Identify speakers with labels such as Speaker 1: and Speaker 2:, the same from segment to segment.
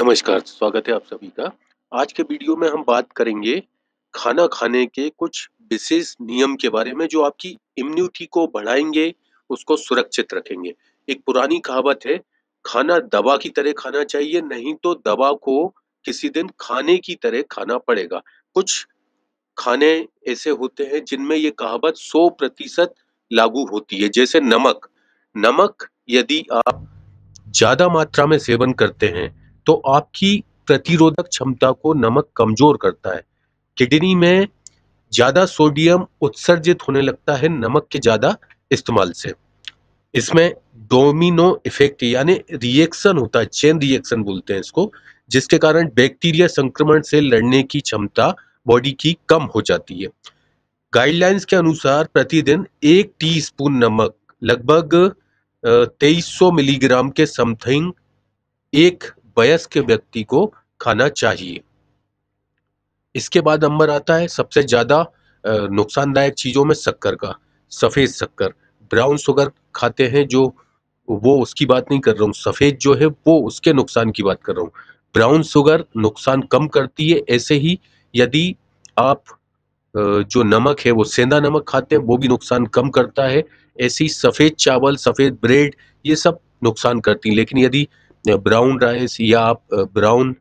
Speaker 1: नमस्कार स्वागत है आप सभी का आज के वीडियो में हम बात करेंगे खाना खाने के कुछ विशेष नियम के बारे में जो आपकी इम्यूनिटी को बढ़ाएंगे उसको सुरक्षित रखेंगे एक पुरानी कहावत है खाना दवा की तरह खाना चाहिए नहीं तो दवा को किसी दिन खाने की तरह खाना पड़ेगा कुछ खाने ऐसे होते हैं जिनमें ये कहावत सौ प्रतिशत लागू होती है जैसे नमक नमक यदि आप ज्यादा मात्रा में सेवन करते हैं तो आपकी प्रतिरोधक क्षमता को नमक कमजोर करता है किडनी में ज़्यादा सोडियम उत्सर्जित होने लगता है नमक के ज़्यादा इस्तेमाल से इसमें डोमिनो इफेक्ट यानी रिएक्शन होता है चेन रिएक्शन बोलते हैं इसको जिसके कारण बैक्टीरिया संक्रमण से लड़ने की क्षमता बॉडी की कम हो जाती है गाइडलाइंस के अनुसार प्रतिदिन एक टीस्पून नमक लगभग 2300 मिलीग्राम के समथिंग एक वयस्क व्यक्ति को खाना चाहिए इसके बाद नंबर आता है सबसे ज़्यादा नुकसानदायक चीज़ों में शक्कर का सफ़ेद शक्कर ब्राउन शुगर खाते हैं जो वो उसकी बात नहीं कर रहा हूँ सफ़ेद जो है वो उसके नुकसान की बात कर रहा हूँ ब्राउन शुगर नुकसान कम करती है ऐसे ही यदि आप जो नमक है वो सेंधा नमक खाते हैं वो भी नुकसान कम करता है ऐसे ही सफ़ेद चावल सफ़ेद ब्रेड ये सब नुकसान करती है लेकिन यदि ब्राउन राइस या आप ब्राउन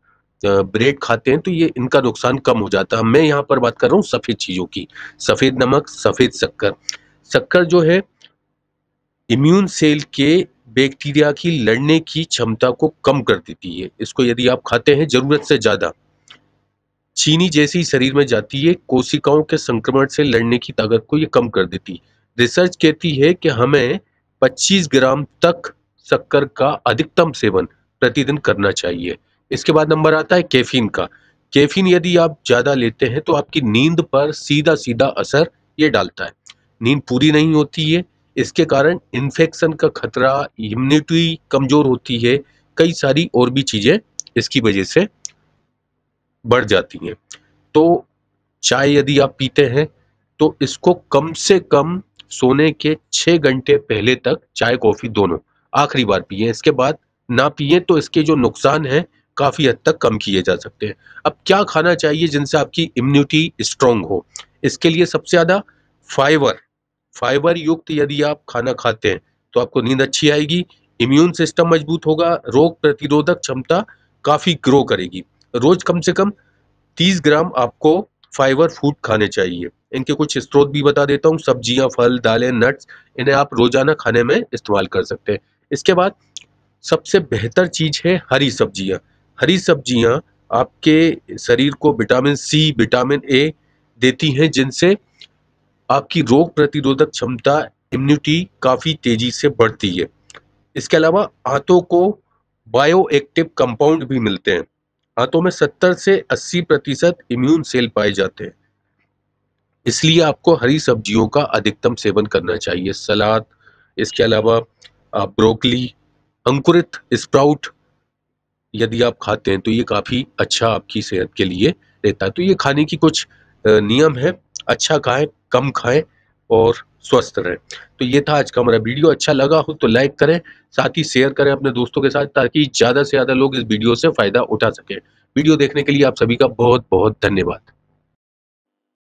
Speaker 1: ब्रेड खाते हैं तो ये इनका नुकसान कम हो जाता है मैं यहाँ पर बात कर रहा हूँ सफ़ेद चीज़ों की सफ़ेद नमक सफ़ेद शक्कर शक्कर जो है इम्यून सेल के बैक्टीरिया की लड़ने की क्षमता को कम कर देती है इसको यदि आप खाते हैं ज़रूरत से ज़्यादा चीनी जैसी शरीर में जाती है कोशिकाओं के संक्रमण से लड़ने की ताकत को ये कम कर देती है रिसर्च कहती है कि हमें 25 ग्राम तक शक्कर का अधिकतम सेवन प्रतिदिन करना चाहिए इसके बाद नंबर आता है कैफीन का कैफीन यदि आप ज़्यादा लेते हैं तो आपकी नींद पर सीधा सीधा असर ये डालता है नींद पूरी नहीं होती है इसके कारण इन्फेक्शन का खतरा इम्यूनिटी कमज़ोर होती है कई सारी और भी चीज़ें इसकी वजह से बढ़ जाती हैं तो चाय यदि आप पीते हैं तो इसको कम से कम सोने के छः घंटे पहले तक चाय कॉफ़ी दोनों आखिरी बार पिए इसके बाद ना पिए तो इसके जो नुकसान हैं काफ़ी हद तक कम किए जा सकते हैं अब क्या खाना चाहिए जिनसे आपकी इम्यूनिटी स्ट्रॉन्ग हो इसके लिए सबसे ज़्यादा फाइबर फाइबर युक्त यदि आप खाना खाते हैं तो आपको नींद अच्छी आएगी इम्यून सिस्टम मजबूत होगा रोग प्रतिरोधक क्षमता काफ़ी ग्रो करेगी रोज कम से कम 30 ग्राम आपको फाइबर फूड खाने चाहिए इनके कुछ स्रोत भी बता देता हूँ सब्जियाँ फल दालें नट्स इन्हें आप रोजाना खाने में इस्तेमाल कर सकते हैं इसके बाद सबसे बेहतर चीज़ है हरी सब्जियां हरी सब्जियां आपके शरीर को विटामिन सी विटामिन ए देती हैं जिनसे आपकी रोग प्रतिरोधक क्षमता इम्यूनिटी काफ़ी तेज़ी से बढ़ती है इसके अलावा आंतों को बायो एक्टिव कंपाउंड भी मिलते हैं आंतों में 70 से 80 प्रतिशत इम्यून सेल पाए जाते हैं इसलिए आपको हरी सब्जियों का अधिकतम सेवन करना चाहिए सलाद इसके अलावा ब्रोकली अंकुरित स्प्राउट यदि आप खाते हैं तो ये काफ़ी अच्छा आपकी सेहत के लिए रहता है तो ये खाने की कुछ नियम है अच्छा खाएं कम खाएं और स्वस्थ रहें तो ये था आज का हमारा वीडियो अच्छा लगा हो तो लाइक करें साथ ही शेयर करें अपने दोस्तों के साथ ताकि ज़्यादा से ज़्यादा लोग इस वीडियो से फ़ायदा उठा सकें वीडियो देखने के लिए आप सभी का बहुत बहुत धन्यवाद